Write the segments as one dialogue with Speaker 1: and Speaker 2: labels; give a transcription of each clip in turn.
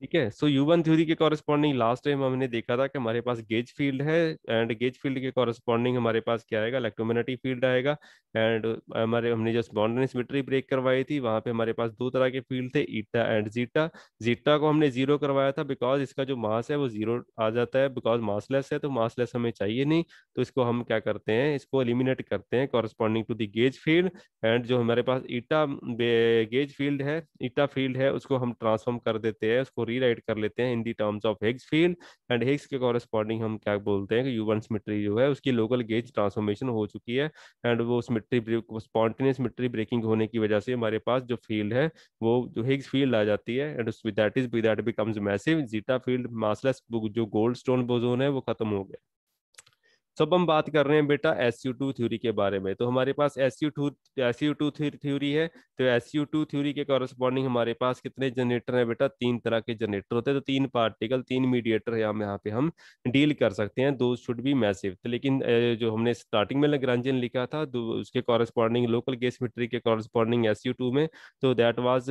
Speaker 1: ठीक है so U one theory के कॉरेस्पॉन्डिंग लास्ट टाइम हमने देखा था कि हमारे पास गेज फील्ड है एंड गेज फील्ड के कॉरेस्पॉन्डिंग हमारे पास क्या आएगा इलेक्ट्रोमेनेटिक फील्ड आएगा एंड हमारे हमने जो बॉन्डन सिमेट्री ब्रेक करवाई थी वहां पे हमारे पास दो तरह के फील्ड थे ईटा एंड जीटा जीटा को हमने जीरो करवाया था बिकॉज इसका जो मास है वो जीरो आ जाता है बिकॉज मासलेस है तो मासलेस हमें चाहिए नहीं तो इसको हम क्या करते हैं इसको एलिमिनेट करते हैं corresponding to the gauge field and जो हमारे पास ईटा गेज फील्ड है ईटा फील्ड है उसको हम ट्रांसफॉर्म कर देते हैं उसको रीराइट कर लेते हैं in the terms of Higgs field and Higgs के कॉरेस्पॉन्डिंग हम क्या बोलते हैं कि यूवन सिमिट्री जो है उसकी लोकल गेज ट्रांसफॉर्मेशन हो चुकी है एंड वो सिमिट्री स्पॉन्टेनियस मिट्री ब्रेकिंग होने की वजह से हमारे पास जो फील्ड है वो जो हेग्स फील्ड आ जाती है and that is that becomes massive zeta field massless जो गोल्ड स्टोन बोजोन है वो खत्म हो गया सो अब हम बात कर रहे हैं बेटा एस यू टू थ्योरी के बारे में तो हमारे पास S U two S U two theory है तो एस यू टू थ्योरी के कॉरस्पॉन्डिंग हमारे पास कितने जनरेटर हैं बेटा तीन तरह के जनरेटर होते हैं तो तीन पार्टिकल तीन मीडिएटर हम यहाँ पे हम डील कर सकते हैं दो शुड बी मैसिव तो लेकिन जो हमने स्टार्टिंग में लग्रांजन लिखा था उसके कॉरस्पॉन्डिंग लोकल गेस मिट्री के कॉरस्पॉन्डिंग एस यू टू में तो that was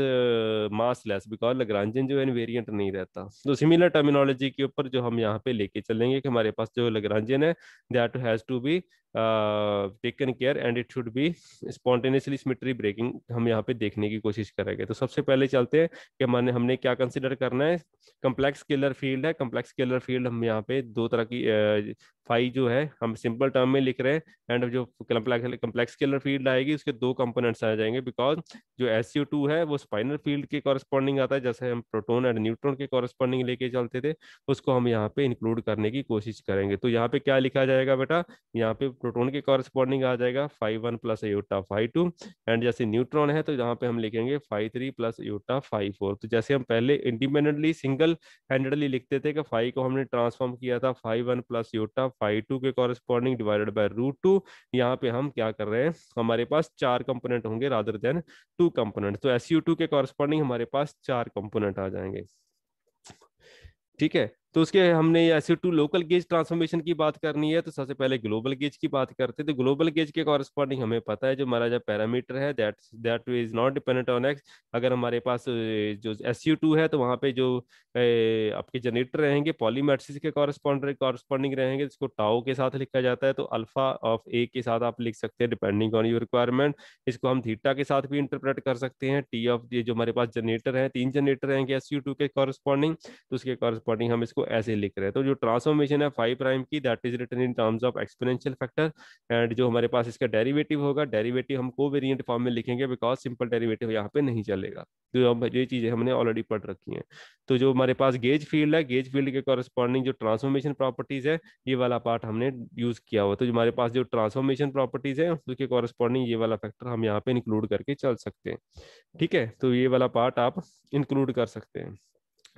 Speaker 1: massless because Lagrangian जो है वेरियंट नहीं रहता तो सिमिलर टर्मिनोलॉजी के ऊपर जो हम यहाँ पे लेके चलेंगे कि हमारे पास जो लग्रांजन है that has to be taken care and it should be spontaneously spontaneously breaking हम यहाँ पे देखने की कोशिश करेंगे तो सबसे पहले चलते हैं कि हमने हमने क्या कंसिडर करना है कम्प्लेक्स केलर फील्ड है कम्प्लेक्स केलर फील्ड हम यहाँ पे दो तरह की फाइव uh, जो है हम सिंपल टर्म में लिख रहे हैं एंड जो कम्प्लेक्स कम्प्लेक्स केलर फील्ड आएगी उसके दो कंपोनेंट्स आ जाएंगे बिकॉज जो एस है वो स्पाइनल फील्ड के कॉरस्पॉन्डिंग आता है जैसे हम प्रोटोन एंड न्यूट्रॉन के कॉरस्पॉन्डिंग लेके चलते थे उसको हम यहाँ पे इंक्लूड करने की कोशिश करेंगे तो यहाँ पे क्या लिखा जाएगा बेटा यहाँ पे प्रोटोन के कॉरेस्पॉन्डिंग आ जाएगा five one plus iota five two and जैसे न्यूट्रॉन है तो यहाँ पे हम लिखेंगे five three plus iota five four तो जैसे हम पहले इंडिपेंडेंटली सिंगल हैंडेडली लिखते थे कि फाइव को हमने ट्रांसफॉर्म किया था five one plus iota five two के corresponding divided by root two यहाँ पे हम क्या कर रहे हैं हमारे पास चार कंपोनेंट होंगे रादर देन टू कंपोनेंट तो एस के कॉरेस्पॉन्डिंग हमारे पास चार कंपोनेंट आ जाएंगे ठीक है तो उसके हमने ऐसे टू लोकल गेज ट्रांसफॉर्मेशन की बात करनी है तो सबसे पहले ग्लोबल गेज की बात करते हैं तो ग्लोबल गेज के कॉरस्पॉन्डिंग हमें पता है जो हमारा जो पैरामीटर है that that is not dependent on x अगर हमारे पास जो एस टू है तो वहाँ पे जो ए, आपके जनरेटर रहेंगे पॉलीमेट्रिस के कॉरस्पॉन्डिंग कॉरस्पॉन्डिंग रहेंगे जिसको टाओ के साथ लिखा जाता है तो अल्फा ऑफ ए के साथ आप लिख सकते हैं डिपेंडिंग ऑन योर रिक्वायरमेंट इसको हम थीटा के साथ भी इंटरप्रेट कर सकते हैं टी ऑफ जो हमारे पास जनरेटर है तीन जनरेटर रहेंगे एस टू के कॉरस्पॉन्डिंग तो उसके कॉरेस्पॉन्डिंग हम इसको ऐसे लिख रहे हैं तो जो ट्रांसफॉर्मेशन है फाइव प्राइम की that is written in terms of exponential factor and जो हमारे पास इसका डेरिवेटिव होगा डेरिवेटिव हम को वेरियंट फॉर्म में लिखेंगे बिकॉज सिंपल डेरिवेटिव यहाँ पे नहीं चलेगा तो हम ये चीज़ें हमने ऑलरेडी पढ़ रखी है तो जो हमारे पास गेज फील्ड है गेज फील्ड के कॉरस्पॉन्डिंग जो ट्रांसफॉर्मेशन प्रॉपर्टीज़ है ये वाला पार्ट हमने यूज़ किया हुआ तो हमारे पास जो ट्रांसफॉर्मेशन प्रॉपर्टीज़ है उसके कॉरस्पॉन्डिंग ये वाला फैक्टर हम यहाँ पे इंक्लूड करके चल सकते हैं ठीक है तो ये वाला पार्ट आप इंक्लूड कर सकते हैं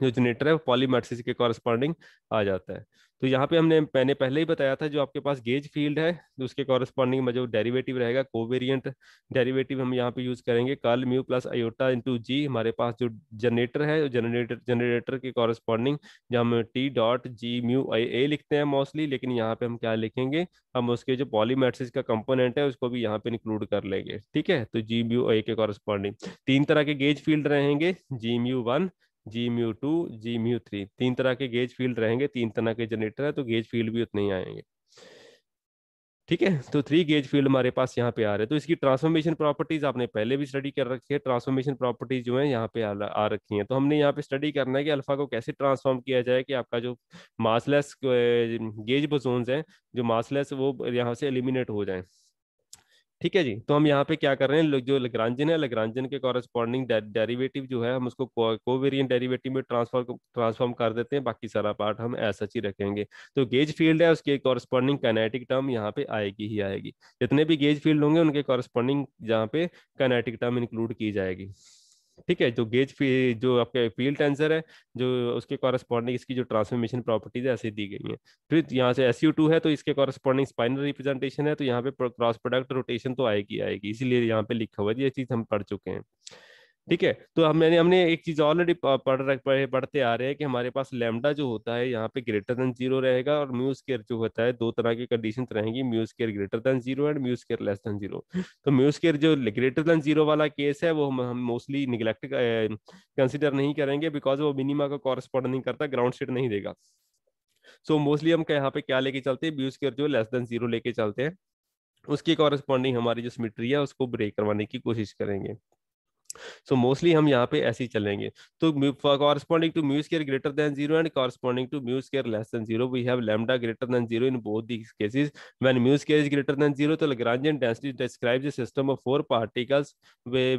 Speaker 1: जो जनरेटर है वो पॉलीमर्सिस के कॉरस्पॉन्डिंग आ जाता है तो यहाँ पे हमने मैंने पहले ही बताया था जो आपके पास गेज फील्ड है तो उसके कॉरस्पॉन्डिंग में जो डेरिवेटिव रहेगा कोवेरियंट डेरिवेटिव हम यहाँ पे यूज करेंगे curl mu plus iota into G हमारे पास जो जनरेटर है जनरेटर जनरेटर के कॉरस्पॉन्डिंग जो हम T dot G mu I A लिखते हैं मोस्टली लेकिन यहाँ पे हम क्या लिखेंगे हम उसके जो पॉलीमेट्रिस का कंपोनेंट है उसको भी यहाँ पे इंक्लूड कर लेंगे ठीक है तो जी म्यू आई के कॉरस्पॉन्डिंग तीन तरह के गेज फील्ड रहेंगे G mu one G mu two G mu three तीन तरह के गेज फील्ड रहेंगे तीन तरह के जनरेटर है तो गेज फील्ड भी उतने ही आएंगे ठीक है तो थ्री गेज फील्ड हमारे पास यहाँ पे आ रहे हैं तो इसकी ट्रांसफॉर्मेशन प्रॉपर्टीज आपने पहले भी स्टडी कर रखी है ट्रांसफॉर्मेशन प्रॉपर्टीज जो है यहाँ पे आ, आ रखी हैं तो हमने यहाँ पे स्टडी करना है कि अल्फा को कैसे ट्रांसफॉर्म किया जाए कि आपका जो मासलेस गेज बोजोन्स हैं जो मासलेस वो यहाँ से एलिमिनेट हो जाए ठीक है जी तो हम यहाँ पे क्या कर रहे हैं जो लग्रांजन है लग्रांजन के कॉरेस्पॉन्डिंग डेरिवेटिव जो है हम उसको कोवेरियंट डेरिवेटिव में ट्रांसफर ट्रांसफॉर्म कर देते हैं बाकी सारा पार्ट हम ऐसा ही रखेंगे तो गेज फील्ड है उसके कॉरेस्पॉन्डिंग कैनेटिक टर्म यहाँ पे आएगी ही आएगी जितने भी गेज फील्ड होंगे उनके कॉरेस्पॉन्डिंग यहाँ पे कैनेटिक टर्म इंक्लूड की जाएगी ठीक है जो गेज जो आपके फील्ड टेंसर है जो उसके कॉरेस्पॉन्डिंग इसकी जो ट्रांसफॉर्मेशन प्रॉपर्टीज है ऐसे दी गई है फिर यहाँ से एस टू है तो इसके कॉरेस्पॉन्डिंग स्पाइनल रिप्रेजेंटेशन है तो यहाँ पे क्रॉस प्रोडक्ट रोटेशन तो आएगी आएगी इसीलिए यहाँ पे लिखा हुआ है ये चीज़ हम पढ़ चुके हैं ठीक है तो हम मैंने हमने एक चीज ऑलरेडी पढ़ रहे पढ़ते आ रहे हैं कि हमारे पास लेमडा जो होता है यहाँ पे ग्रेटर देन जीरो रहेगा और म्यू स्केयर जो होता है दो तरह की कंडीशन रहेंगी mu square greater than zero and mu square less than zero तो म्यू स्केयर जो ग्रेटर देन जीरो वाला केस है वो हम हम मोस्टली निगलेक्ट कंसिडर नहीं करेंगे बिकॉज वो मिनिमा का कॉरस्पॉन्ड नहीं करता ग्राउंड सेट नहीं देगा सो so, मोस्टली हम यहाँ पे क्या लेके चलते हैं म्यू स्केयर जो लेस देन जीरो लेके चलते हैं उसकी कॉरेस्पॉन्डिंग हमारी जो सिमिट्री है उसको ब्रेक करवाने की कोशिश करेंगे सो मोस्टली हम यहाँ पे ऐसे ही चलेंगे तो corresponding to mu square greater than zero and corresponding to mu square less than zero we have lambda greater than zero in both these cases when mu square is greater than zero तो Lagrangian density describes a system of four particles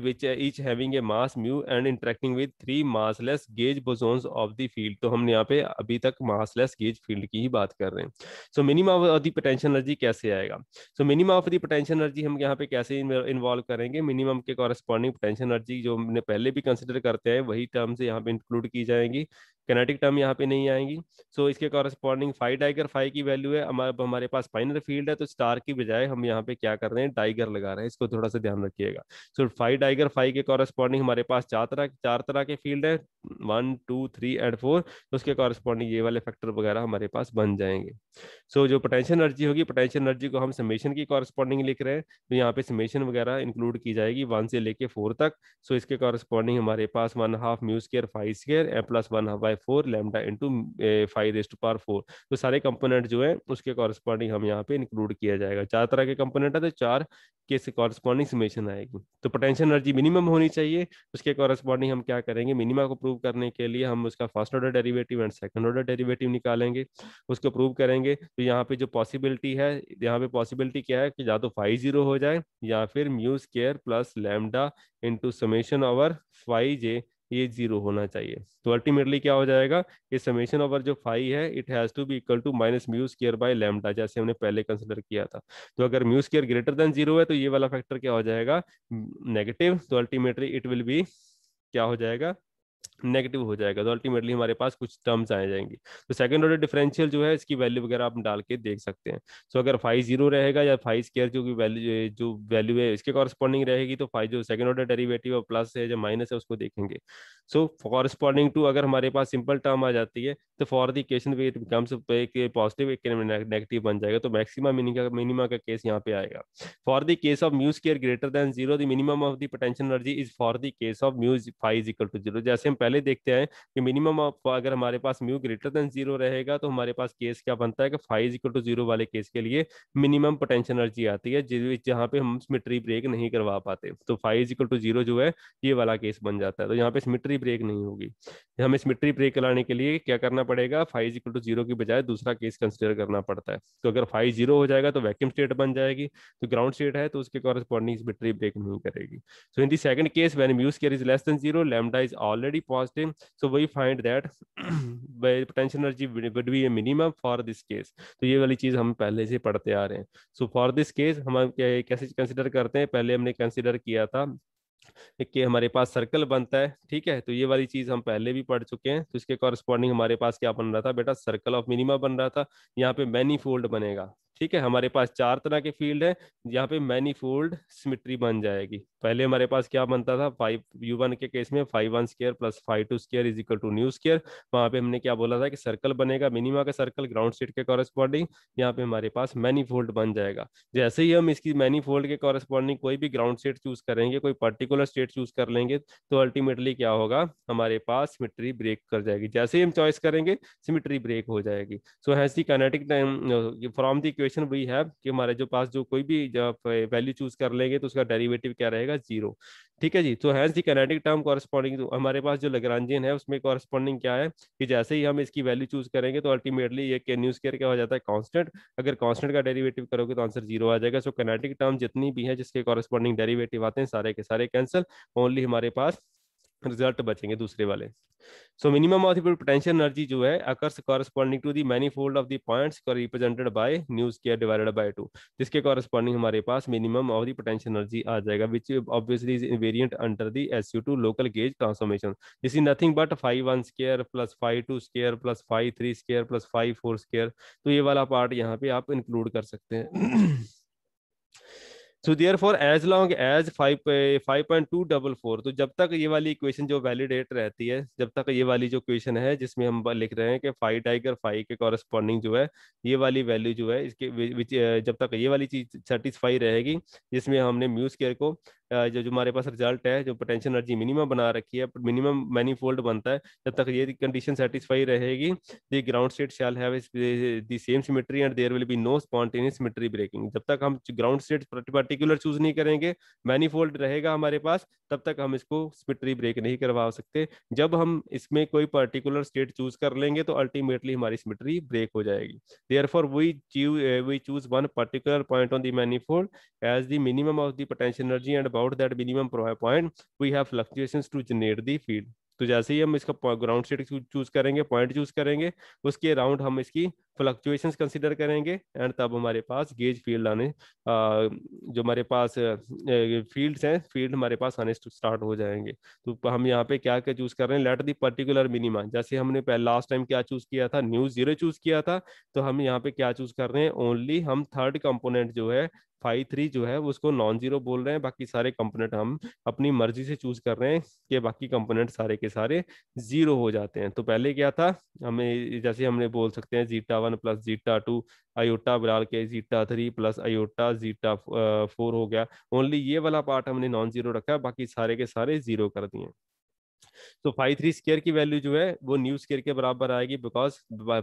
Speaker 1: which each having a mass mu and interacting with three massless gauge bosons of the field तो हम यहाँ पे अभी तक massless gauge field की ही बात कर रहे हैं so minimum of the potential energy कैसे आएगा so minimum of the potential energy हम यहाँ पे कैसे इन्वॉल्व करेंगे मिनिमम के कॉरस्पॉन्डिंग पोटेंशियल एनर्जी जी जो हमने पहले भी कंसिडर करते हैं वही टर्म्स यहाँ पे इंक्लूड की जाएंगी कैनेटिक टर्म यहाँ पे नहीं आएंगी सो so, इसके कॉरेस्पॉन्डिंग फाइव डाइगर फाइव की वैल्यू है हमारे हमारे पास फाइनल फील्ड है तो स्टार की बजाय हम यहाँ पे क्या कर रहे हैं डाइगर लगा रहे हैं इसको थोड़ा सा ध्यान रखिएगा सो फाइव डाइगर फाइव के कॉरस्पॉन्डिंग हमारे पास चार तरह चार तरह के फील्ड है one two three and four तो उसके कॉरेस्पॉन्डिंग ये वाले फैक्टर वगैरह हमारे पास बन जाएंगे सो so, जो पोटेंशियल एनर्जी होगी पोटेंशियल एनर्जी को हम समेशन की कॉरस्पॉन्डिंग लिख रहे हैं तो यहाँ पे समेशन वगैरह इंक्लूड की जाएगी वन से लेके फोर तक सो so, इसके कॉरेस्पॉन्डिंग हमारे पास one half mu square five square a plus one half by four lambda into five raise to power four तो सारे कंपोनेंट जो है उसके कॉरस्पॉन्डिंग हम यहाँ पे इंक्लूड किया जाएगा चार तरह के कंपोनेंट है तो चार के से कॉरस्पॉन्डिंग समेशन आएगी तो पोटेंशियल एनर्जी मिनिमम होनी चाहिए उसके कॉरस्पॉन्डिंग हम क्या करेंगे मिनिमा को प्रूव करने के लिए हम उसका first order derivative and second order derivative निकालेंगे उसको प्रूव करेंगे तो यहाँ पे जो पॉसिबिलिटी है यहाँ पे पॉसिबिलिटी क्या है कि या तो फाइव जीरो हो जाए या फिर mu square plus lambda into summation over five j ये जीरो होना चाहिए तो अल्टीमेटली क्या हो जाएगा ये समेशन ओवर जो फाइव है it has to be equal to minus mu square by lambda जैसे हमने पहले कंसिडर किया था तो अगर mu square greater than zero है तो ये वाला फैक्टर क्या हो जाएगा नेगेटिव तो अल्टीमेटली इट विल बी क्या हो जाएगा नेगेटिव हो जाएगा तो अल्टीमेटली हमारे पास कुछ टर्म्स आ जाएंगे तो सेकंड ऑर्डर डिफरेंशियल जो है इसकी वैल्यू वगैरह आप डाल के देख सकते हैं सो so, अगर फाइव जीरो रहेगा या फाइव स्केयर जो वैल्यू जो वैल्यू है इसके कॉरस्पॉन्डिंग रहेगी तो फाइव जो सेकंड ऑर्डर डेरीवेटिव और प्लस है या माइनस है उसको देखेंगे सो कॉरस्पॉन्डिंग टू अगर हमारे पास सिंपल टर्म आ जाती है तो फॉर दी इक्वेशन भी इट बिकम्स एक पॉजिटिव एक नेगेटिव बन जाएगा तो मैक्सिमा मिनिमा का केस यहाँ पे आएगा for the case of mu square greater than zero minimum of the potential energy is for the case of mu five is equal to zero जैसे हम पहले देखते आए कि मिनिमम अगर हमारे पास म्यू ग्रेटर देन जीरो रहेगा तो हमारे पास केस क्या बनता है कि फाइव इक्वल टू जीरो वाले केस के लिए मिनिमम पोटेंशियल एनर्जी आती है जहाँ पे हम सिमिट्री ब्रेक नहीं करवा पाते तो फाइव इक्वल टू जीरो जो है ये वाला केस बन जाता है तो यहाँ पे सिमिट्री ब्रेक नहीं होगी हमें सिमिट्री ब्रेक कराने के लिए क्या करना पड़ेगा फाइव इक्वल टू जीरो की बजाय दूसरा केस कंसिडर करना पड़ता है तो अगर फाइव जीरो हो जाएगा तो वैक्यूम स्टेट बन जाएगी तो ग्राउंड स्टेट है तो उसके कॉरेस्पॉन्डिंग सिमिट्री ब्रेक नहीं करेगी so in the second case when mu square is less than zero lambda is already positive so we find that by potential energy would be a minimum for this case तो ये वाली चीज़ हम पहले से पढ़ते आ रहे हैं सो फॉर दिस केस हम कैसे कंसिडर करते हैं पहले हमने कंसिडर किया था कि हमारे पास सर्कल बनता है ठीक है तो ये वाली चीज़ हम पहले भी पढ़ चुके हैं तो इसके कॉरेस्पॉन्डिंग हमारे पास क्या बन रहा था बेटा सर्कल ऑफ मिनिमा बन रहा था यहाँ पे मैनी फोल्ड बनेगा ठीक है हमारे पास चार तरह के फील्ड है यहाँ पे मैनी फोल्ड सिमिट्री बन जाएगी पहले हमारे पास क्या बनता था फाइव यू वन के केस में five one square plus five two square is equal to mu square वहां पे हमने क्या बोला था कि सर्कल बनेगा मिनिमा का सर्कल ग्राउंड स्टेट के कॉरेस्पॉन्डिंग यहाँ पे हमारे पास मैनी फोल्ड बन जाएगा जैसे ही हम इसकी मैनी फोल्ड के कॉरेस्पॉन्डिंग कोई भी ग्राउंड स्टेट चूज करेंगे कोई पर्टिकुलर स्टेट चूज कर लेंगे तो अल्टीमेटली क्या होगा हमारे पास सिमिट्री ब्रेक कर जाएगी जैसे ही हम चॉइस करेंगे सिमिट्री ब्रेक हो जाएगी so has the kinetic from the equation we है कि हमारे जो पास जो कोई भी वैल्यू चूज कर लेंगे तो उसका डेरिवेटिव क्या रहेगा जीरो ठीक है जी तो hence the kinetic term corresponding हमारे पास जो लग्रांजियन है उसमें कॉरस्पॉन्डिंग क्या है कि जैसे ही हम इसकी वैल्यू चूज करेंगे तो अल्टीमेटली ये के न्यू स्केयर क्या हो जाता है कांस्टेंट अगर कांस्टेंट का डेरिवेटिव करोगे तो आंसर जीरो आ जाएगा सो कैनेटिक टर्म जितनी भी है जिसके कॉरस्पॉन्डिंग डेरिवेटिव आते हैं सारे के सारे कैंसिल ओनली हमारे पास रिजल्ट बचेंगे दूसरे वाले so minimum of potential energy जो है occurs corresponding to the manifold of the points represented by mu square divided by two जिसके कॉरस्पॉन्डिंग हमारे पास minimum of the potential energy आ जाएगा which obviously is variant under the S U two local gauge transformation this is nothing but five one square plus five two square plus five three square plus five four square तो ये वाला part यहाँ पे आप include कर सकते हैं so therefore as long as five five point two double four तो जब तक ये वाली इक्वेशन जो वैलिडेट रहती है जब तक ये वाली जो इक्वेशन है जिसमें हम लिख रहे हैं कि फाइव टाइगर फाइव के कॉरेस्पॉन्डिंग जो है ये वाली वैल्यू जो है इसके eh, जब तक ये वाली चीज सेटिस्फाई रहेगी जिसमें हमने म्यू स्केयर को जो जो हमारे पास रिजल्ट है जो पोटेंशियल एनर्जी मिनिमम बना रखी है मिनिमम मैनीफोल्ड बनता है जब तक ये कंडीशन सेटिस्फाई रहेगी the ground state shall have the same symmetry and there will be no spontaneous symmetry breaking जब तक हम ग्राउंड स्टेट पर्टिकुलर चूज नहीं करेंगे मैनीफोल्ड रहेगा हमारे पास तब तक हम इसको सिमेट्री ब्रेक नहीं करवा सकते जब हम इसमें कोई पर्टिकुलर स्टेट चूज कर लेंगे तो अल्टीमेटली हमारी सिमेट्री ब्रेक हो जाएगी therefore we choose one particular point on the manifold as the minimum of the potential energy and about that minimum point we have fluctuation to generate the field तो जैसे ही हम इसका ground state choose करेंगे point choose करेंगे उसके around हम इसकी फ्लक्चुएशंस कंसिडर करेंगे एंड तब हमारे पास गेज फील्ड आने आ, जो हमारे पास फील्ड्स हैं फील्ड हमारे पास आने स्टार्ट हो जाएंगे तो हम यहाँ पे क्या क्या चूज कर रहे हैं लेट दी पर्टिकुलर मिनिमा जैसे हमने पहले लास्ट टाइम क्या चूज किया था न्यू जीरो चूज किया था तो हम यहाँ पे क्या चूज कर रहे हैं ओनली हम थर्ड कंपोनेंट जो है फाइव थ्री जो है उसको नॉन जीरो बोल रहे हैं बाकी सारे कंपोनेंट हम अपनी मर्जी से चूज कर रहे हैं कि बाकी कंपोनेंट सारे के सारे जीरो हो जाते हैं तो पहले क्या था हमें जैसे हमने बोल सकते हैं zeta one plus zeta two iota बिलाल के zeta three plus iota zeta four हो गया ओनली ये वाला पार्ट हमने नॉन जीरो रखा बाकी सारे के सारे जीरो कर दिए तो फाइव थ्री स्केयर की वैल्यू जो है वो न्यू स्केयर के बराबर आएगी बिकॉज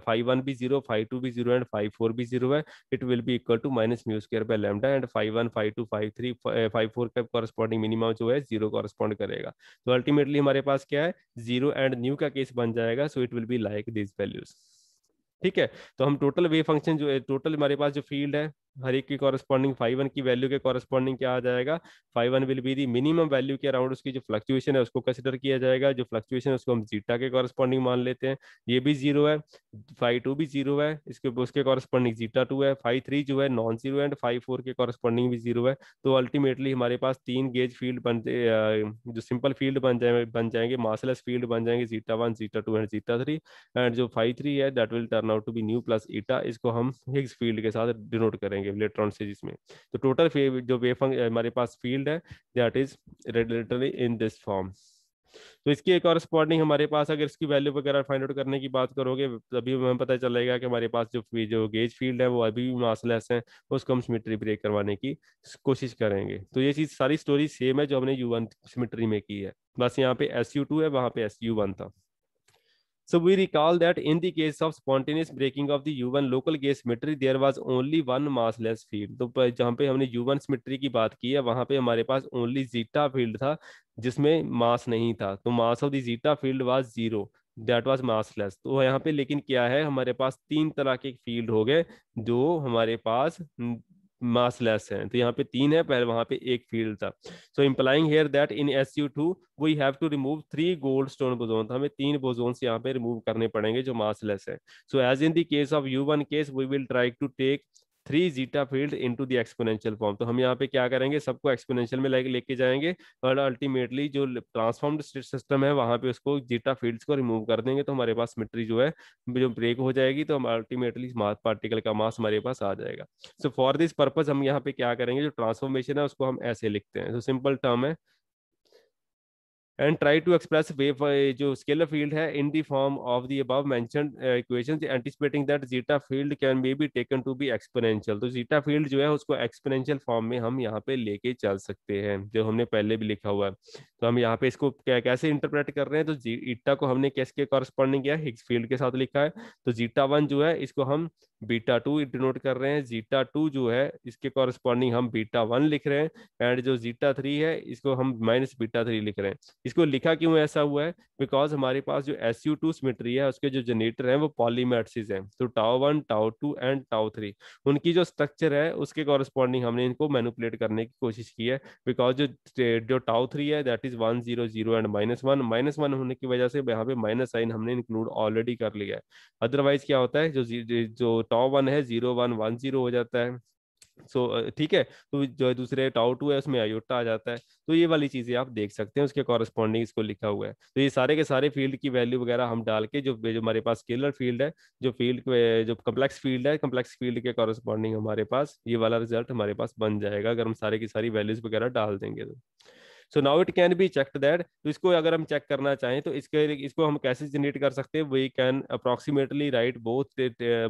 Speaker 1: फाइव वन भी जीरो फाइव टू भी जीरो एंड फाइव फोर भी जीरो है it will be equal to minus nu square by lambda and five one five two five three five four का corresponding minimum जो है zero correspond करेगा तो ultimately हमारे पास क्या है जीरो एंड न्यू का केस बन जाएगा so it will be like this values ठीक है तो हम टोटल वे फंक्शन जो है टोटल हमारे पास जो फील्ड है हर एक की कॉरस्पॉन्डिंग फाइव वन की वैल्यू के कॉरस्पॉन्डिंग क्या आ जाएगा five one will be the minimum value के अराउंड उसकी जो फ्लक्चुएशन है उसको कंसिडर किया जाएगा जो फ्लक्चुएशन है उसको हम जीटा के कॉरस्पॉन्डिंग मान लेते हैं ये भी जीरो है फाइव टू भी जीरो है इसके उसके कॉरस्पॉन्डिंग जीटा टू है फाइव थ्री जो है non zero and five four के कॉरस्पॉन्डिंग भी जीरो है तो अल्टीमेटली हमारे पास तीन गेज फील्ड बन जो सिंपल फील्ड बन जाए बन जाएंगे मार्सलेस फील्ड बन जाएंगे zeta one zeta two and zeta three and जो फाइव थ्री है that will turn out to be nu plus eta इसको हम हिग्स फील्ड के साथ डिनोट करेंगे जाएंगे इलेक्ट्रॉन से जिसमें तो टोटल जो वेव हमारे पास फील्ड है दैट इज रेडिलेटरी इन दिस फॉर्म तो इसकी एक और करस्पॉन्डिंग हमारे पास अगर इसकी वैल्यू वगैरह फाइंड आउट करने की बात करोगे तभी हमें पता चलेगा कि हमारे पास जो जो गेज फील्ड है वो अभी भी मासलेस है उसको हम सिमिट्री ब्रेक करवाने की कोशिश करेंगे तो ये चीज़ सारी स्टोरी सेम है जो हमने यू वन सिमिट्री में की है बस यहाँ पे एस यू टू है वहां पे एस यू वन था So we recall that in the case of spontaneous breaking of the U1 local gas symmetry, there was only one massless field. तो jahan pe humne U1 symmetry ki baat ki hai wahan pe hamare paas only zeta field था जिसमें मास नहीं था तो mass of the zeta field was zero. That was massless. तो यहाँ पे लेकिन क्या है हमारे पास तीन तरह के फील्ड हो गए जो हमारे पास मास लेस हैं तो यहाँ पे तीन है पहले वहां पे एक फील्ड था so implying here that in S U two we have to remove three Goldstone boson हमें तीन बोजोन यहाँ पे रिमूव करने पड़ेंगे जो मास लेस है so as in the case of U one case we will try to take three zeta field into the exponential form तो हम यहाँ पे क्या करेंगे सबको एक्सपोनेंशियल में लेके लेके जाएंगे और अल्टीमेटली जो ट्रांसफॉर्म्ड स्टेट सिस्टम है वहाँ पे उसको जीटा फील्ड्स को रिमूव कर देंगे तो हमारे पास मिट्री जो है जो ब्रेक हो जाएगी तो हम अल्टीमेटली मास पार्टिकल का मास हमारे पास आ जाएगा सो फॉर दिस पर्पज हम यहाँ पे क्या करेंगे जो ट्रांसफॉर्मेशन है उसको हम ऐसे लिखते हैं सिंपल टर्म है and try to express wave जो scalar फील्ड है in the form of the above mentioned uh, equations that zeta field can may be taken to be be तो जीटा फील्ड जो है उसको exponential फॉर्म में हम यहाँ पे लेके चल सकते हैं जो हमने पहले भी लिखा हुआ है तो हम यहाँ पे इसको क्या कैसे इंटरप्रेट कर रहे हैं तो जीटा को हमने किसके कॉरस्पॉन्डिंग किया हिग्स फील्ड के साथ लिखा है तो जीटा वन जो है इसको हम बीटा टू डिनोट कर रहे हैं जीटा टू जो है इसके कॉरस्पॉन्डिंग हम बीटा वन लिख रहे हैं एंड जो जीटा थ्री है इसको हम माइनस बीटा थ्री लिख रहे हैं इसको लिखा क्यों ऐसा हुआ है बिकॉज हमारे पास जो एस यू टू सिमेट्री है उसके जो जनरेटर हैं वो पॉलीमेटसिस हैं तो tau one tau two and tau three उनकी जो स्ट्रक्चर है उसके कॉरस्पॉन्डिंग हमने इनको मैनुपुलेट करने की कोशिश की है बिकॉज जो जो टाओ थ्री है that is one zero zero and minus one minus one होने की वजह से यहाँ पे माइनस साइन हमने इंक्लूड ऑलरेडी कर लिया है अदरवाइज क्या होता है जो जो टाओ वन है जीरो वन वन जीरो हो जाता है सो ठीक है तो जो है दूसरे टाओ टू है उसमें आयोटा आ जाता है तो ये वाली चीज़ें आप देख सकते हैं उसके कॉरेस्पॉन्डिंग इसको लिखा हुआ है तो ये सारे के सारे फील्ड की वैल्यू वगैरह हम डाल के जो जो हमारे पास स्केलर फील्ड है जो फील्ड जो कम्प्लेक्स फील्ड है कम्प्लेक्स फील्ड के कॉरस्पॉन्डिंग हमारे पास ये वाला रिजल्ट हमारे पास बन जाएगा अगर हम सारे की सारी वैल्यूज वगैरह डाल देंगे तो so now it can be check that तो इसको अगर हम चेक करना चाहें तो इसके इसको हम कैसे जनरेट कर सकते हैं we can approximately write both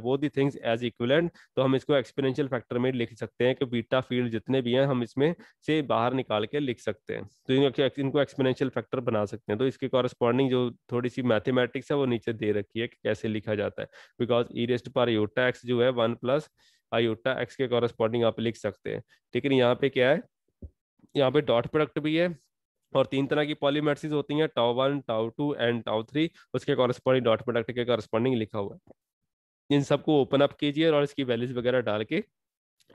Speaker 1: both the things as equivalent तो हम इसको एक्सपीरेंशियल फैक्टर में लिख सकते हैं कि बीटा फील्ड जितने भी हैं हम इसमें से बाहर निकाल के लिख सकते हैं तो इनको एक्सपीरेंशियल फैक्टर बना सकते हैं तो इसके कॉरस्पॉन्डिंग जो थोड़ी सी मैथेमेटिक्स है वो नीचे दे रखी है कि कैसे लिखा जाता है because e raised power iota x जो है वन प्लस आयोटा एक्स के कॉरस्पॉन्डिंग आप लिख सकते हैं लेकिन यहाँ पे क्या है यहाँ पे डॉट प्रोडक्ट भी है और तीन तरह की पॉलीमेट्रीज होती हैं tau one tau two and tau three उसके कॉरस्पॉन्डिंग डॉट प्रोडक्ट के कॉरस्पॉन्डिंग लिखा हुआ है इन सबको ओपन अप कीजिए और इसकी वैल्यूज वगैरह डाल के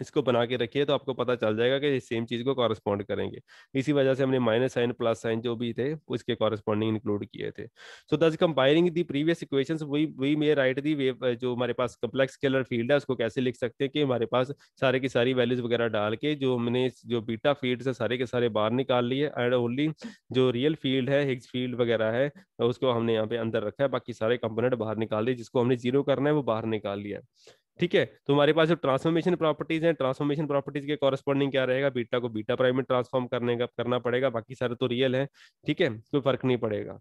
Speaker 1: इसको बना के रखिए तो आपको पता चल जाएगा कि सेम चीज को कॉरस्पॉन्ड करेंगे इसी वजह से हमने माइनस साइन प्लस साइन जो भी थे उसके कॉरस्पॉन्डिंग इंक्लूड किए थे सो दस कंपायरिंग दी प्रीवियस इक्वेशन वही वही मे राइट दी वेव जो हमारे पास कम्प्लेक्स स्केलर फील्ड है उसको कैसे लिख सकते हैं कि हमारे पास सारे की सारी वैल्यूज वगैरह डाल के जो हमने जो बीटा फील्ड से सारे के सारे बाहर निकाल लिए एंड ओनली जो रियल फील्ड है हिग्स फील्ड वगैरह है उसको हमने यहाँ पे अंदर रखा है बाकी सारे कंपोनेंट बाहर निकाल दिए जिसको हमने जीरो करना है वो बाहर निकाल लिया ठीक है तो हमारे पास जो ट्रांसफॉर्मेशन प्रॉपर्टीज हैं ट्रांसफॉर्मेशन प्रॉपर्टीज के कॉरस्पॉन्डिंग क्या रहेगा बीटा को बीटा प्राइम में ट्रांसफॉर्म करने का करना पड़ेगा बाकी सारे तो रियल है ठीक है कोई फर्क नहीं पड़ेगा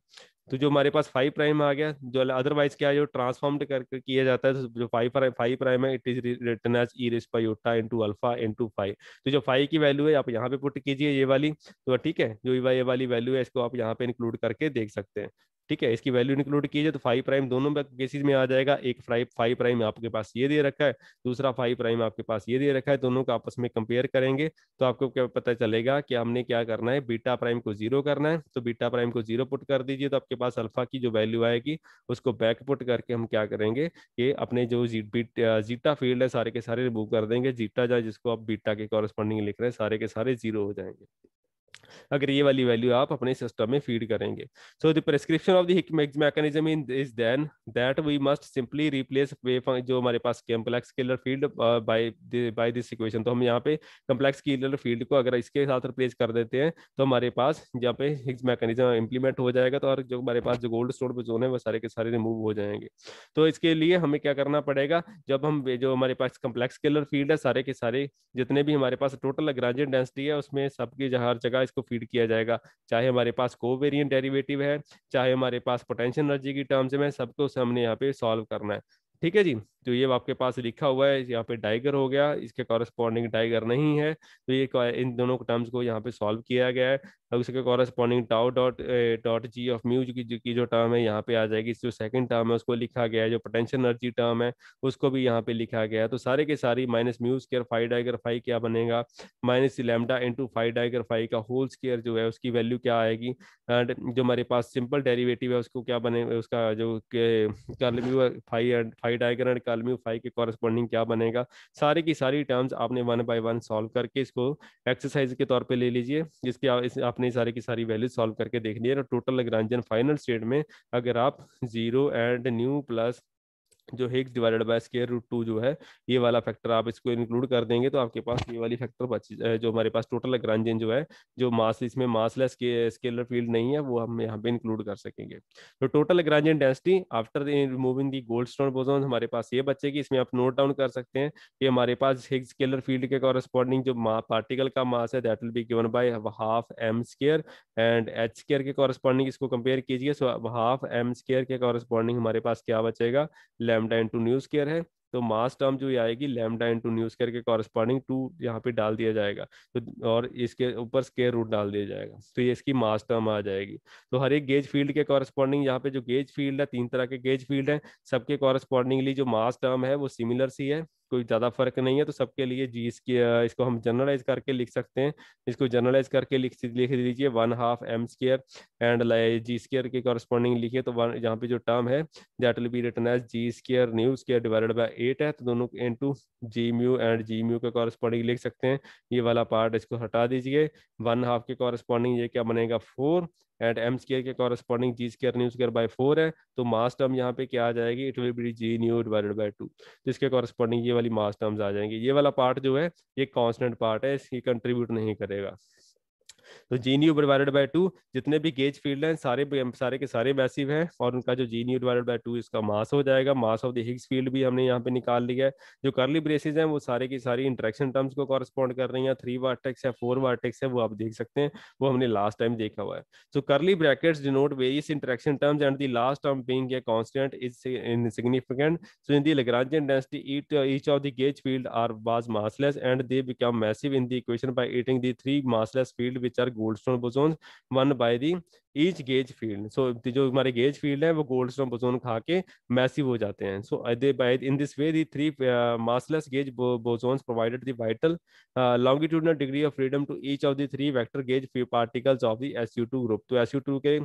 Speaker 1: तो जो हमारे पास फाइव प्राइम आ गया जो अदरवाइज क्या है जो ट्रांसफॉर्म्ड करके किया जाता है तो जो फाइव फाइव प्राइम है it is written as e raise power iota into alpha into five तो जो फाइव की वैल्यू है आप यहाँ पे पुट कीजिए ये वाली तो ठीक है जो ये वाली वैल्यू है इसको आप यहाँ पे इंक्लूड करके देख सकते हैं ठीक है इसकी वैल्यू इंक्लूड कीजिए तो फाइव प्राइम दोनों केसेस में आ जाएगा एक फाइव फाइव प्राइम आपके पास ये दे रखा है दूसरा फाइव प्राइम आपके पास ये दे रखा है दोनों का आपस में कंपेयर करेंगे तो आपको क्या पता चलेगा कि हमने क्या करना है बीटा प्राइम को जीरो करना है तो बीटा प्राइम को जीरो पुट कर दीजिए तो आपके पास अल्फा की जो वैल्यू आएगी उसको बैक पुट करके हम क्या करेंगे कि अपने जो जीटा फील्ड है सारे के सारे रिमूव कर देंगे जीटा जाए जिसको आप बीटा के कॉरेस्पॉन्डिंग लिख रहे हैं सारे के सारे जीरो हो जाएंगे अगर ये वाली वैल्यू आप अपने सिस्टम में फीड करेंगे so the prescription of the mechanism in is then that we must simply replace way जो हमारे पास complex scalar field by by this equation तो हम यहाँ पे कम्प्लेक्स किलर फील्ड को अगर इसके साथ रिप्लेस कर देते हैं तो हमारे पास यहाँ पे हिग्स मैकेनिज्म इंप्लीमेंट हो जाएगा तो और जो हमारे पास जो गोल्ड स्टोर जोन है वो सारे के सारे रिमूव हो जाएंगे तो इसके लिए हमें क्या करना पड़ेगा जब हम जो हमारे पास कम्प्लेक्स किलर फील्ड है सारे के सारे जितने भी हमारे पास टोटल ग्रांजेड डेंसिटी है उसमें सबकी हर जगह इसको को फीड किया जाएगा चाहे हमारे पास कोवेरियंट डेरिवेटिव है चाहे हमारे पास पोटेंशियल एनर्जी की टर्म्स में सबको हमने यहाँ पे सॉल्व करना है ठीक है जी तो ये आपके पास लिखा हुआ है यहाँ पे डाइगर हो गया इसके कॉरस्पॉन्डिंग टाइगर नहीं है तो ये इन दोनों टर्म्स को यहाँ पे सॉल्व किया गया है अब इसके कॉरस्पॉन्डिंग tau dot dot G of mu की, की जो टर्म है यहाँ पे आ जाएगी जो सेकंड टर्म है उसको लिखा गया है जो पोटेंशियल एनर्जी टर्म है उसको भी यहाँ पे लिखा गया है तो सारे के सारी minus mu square five dagger five क्या बनेगा minus lambda into five dagger five का होल स्केयर जो है उसकी वैल्यू क्या आएगी एंड जो हमारे पास सिंपल डेरिवेटिव है उसको क्या बने उसका जो curl mu five five dagger and कलमी फाइव के कॉरस्पॉन्डिंग क्या बनेगा सारे की सारी टर्म्स आपने वन बाई वन सॉल्व करके इसको एक्सरसाइज के तौर पर ले लीजिए जिसके आप, इस, आपने सारी की सारी वैल्यू सॉल्व करके देख लिया और टोटल लग्रांजन फाइनल स्टेट में अगर आप जीरो एंड न्यू प्लस जो hex divided by square root two जो है ये वाला फैक्टर आप इसको इंक्लूड कर देंगे तो आपके पास ये वाली फैक्टर बच जो हमारे पास टोटल लग्रांजन जो है जो मास इसमें मासलेस स्केलर फील्ड नहीं है वो हम यहाँ पे इंक्लूड कर सकेंगे तो total Lagrangian density after removing the Goldstone boson हमारे पास ये बचेगी इसमें आप नोट डाउन कर सकते हैं कि हमारे पास हिग स्केलर फील्ड के कॉरेस्पॉन्डिंग जो पार्टिकल का मास है that will be given by half M square and H square के कॉरेस्पॉन्डिंग इसको कंपेयर कीजिए सो हाफ एम स्केयर के कॉरेस्पॉन्डिंग हमारे पास क्या बचेगा लैमडा इंटू न्यूज केयर है तो मास टर्म जो ये आएगी लैमडा इंटू न्यूज केयर के कॉरस्पॉन्डिंग टू यहाँ पे डाल दिया जाएगा तो और इसके ऊपर स्केयर रूट डाल दिया जाएगा तो ये इसकी मास टर्म आ जाएगी तो हर एक गेज फील्ड के कॉरस्पॉन्डिंग यहाँ पे जो गेज फील्ड है तीन तरह के गेज फील्ड है सबके कॉरस्पॉन्डिंगली जो मास टर्म है वो सिमिलर सी है कोई ज़्यादा फर्क नहीं है तो सबके लिए जी इसकी इसको हम जनरलाइज करके लिख सकते हैं इसको जनरलाइज करके लिख लिख दीजिए one half M square and G square के कॉरस्पॉन्डिंग लिखिए तो वन यहाँ पे जो टर्म है that will be written as G square nu square divided by eight है तो दोनों into G mu and G mu के कॉरस्पॉन्डिंग लिख सकते हैं ये वाला पार्ट इसको हटा दीजिए वन हाफ के कॉरस्पॉन्डिंग ये क्या बनेगा फोर एट एम स्केयर के corresponding G square nu square by four है तो मास टर्म यहाँ पे क्या आ जाएगी it will be G nu divided by two तो इसके कॉरस्पॉन्डिंग ये वाली मास टर्म्स आ जाएंगे ये वाला पार्ट जो है ये कॉन्स्टेंट पार्ट है इसकी कंट्रीब्यूट नहीं करेगा तो G nu divided by two जितने भी गेज फील्ड हैं सारे सारे के सारे मैसिव हैं और उनका जो G nu divided by two इसका मास हो जाएगा mass of the Higgs field भी हमने यहाँ पे निकाल लिया है जो करली ब्रेसेज हैं वो सारे की सारी इंट्रैक्शन टर्म्स को कॉरस्पॉन्ड कर रही हैं थ्री वार्टेक्स है फोर वार्टेक्स है वो आप देख सकते हैं वो हमने लास्ट टाइम देखा हुआ है so curly brackets denote various interaction terms and the last term being constant is insignificant so in lagrangian density each, each of the gauge field are was massless and they become massive in the equation by eating the three massless field which which are goldstone bosons one by the each gauge field so जो हमारे gauge field है वो gold Goldstone boson खा के massive हो जाते हैं so in this way the three massless gauge boson provided the vital longitudinal degree of freedom to each of the three vector gauge particles of the S group तो S के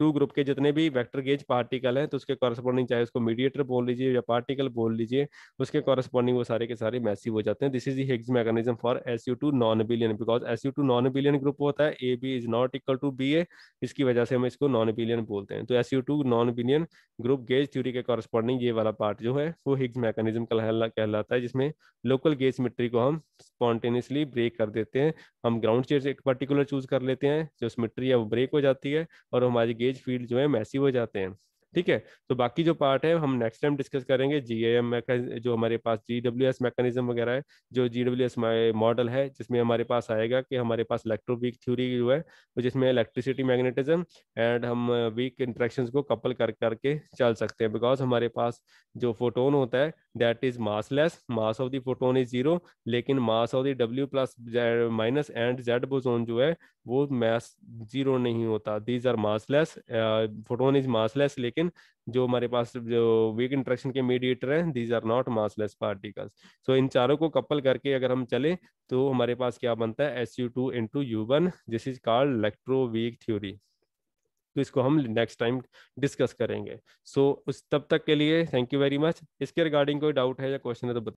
Speaker 1: two group के जितने भी vector gauge particle हैं तो उसके corresponding चाहे उसको मीडिएटर बोल लीजिए या पार्टिकल बोल लीजिए उसके कॉरस्पॉन्डिंग वो सारे के सारे मैसिव हो जाते हैं this is Higgs mechanism for S U two non abelian because S U two non abelian group होता है A B is not equal to B A इसकी वजह वजह से हम इसको नॉन अपीलियन बोलते हैं तो S U two non abelian group gauge theory के कॉरस्पॉन्डिंग ये वाला पार्ट जो है वो हिग्स मैकेनिज्म कहलाता है जिसमें लोकल गेज सिमेट्री को हम स्पॉन्टेनियसली ब्रेक कर देते हैं हम ग्राउंड चेयर एक पर्टिकुलर चूज कर लेते हैं जो सिमेट्री है वो ब्रेक हो जाती है और हमारी गेज फील्ड जो है मैसिव हो जाते हैं ठीक है तो बाकी जो पार्ट है हम नेक्स्ट टाइम डिस्कस करेंगे जी एम जो हमारे पास जी डब्ल्यू एस मैकेनिज्म वगैरह है जो जी डब्ल्यू एस मॉडल है जिसमें हमारे पास आएगा कि हमारे पास वीक थ्योरी जो है तो जिसमें इलेक्ट्रिसिटी मैग्नेटिज्म एंड हम वीक इंट्रैक्शन को कपल कर करके चल सकते हैं बिकॉज हमारे पास जो फोटोन होता है that is massless mass of the photon is zero लेकिन mass of the W plus minus and Z boson जो है वो मैस जीरो नहीं होता these are massless photon is massless लेकिन लेकिन जो हमारे पास जो वीक इंट्रेक्शन के मीडिएटर हैं these are not massless particles so इन चारों को कपल करके अगर हम चले तो हमारे पास क्या बनता है S U two into U one this is called electroweak theory तो इसको हम नेक्स्ट टाइम डिस्कस करेंगे सो so, उस तब तक के लिए थैंक यू वेरी मच इसके रिगार्डिंग कोई डाउट है या क्वेश्चन है तो बता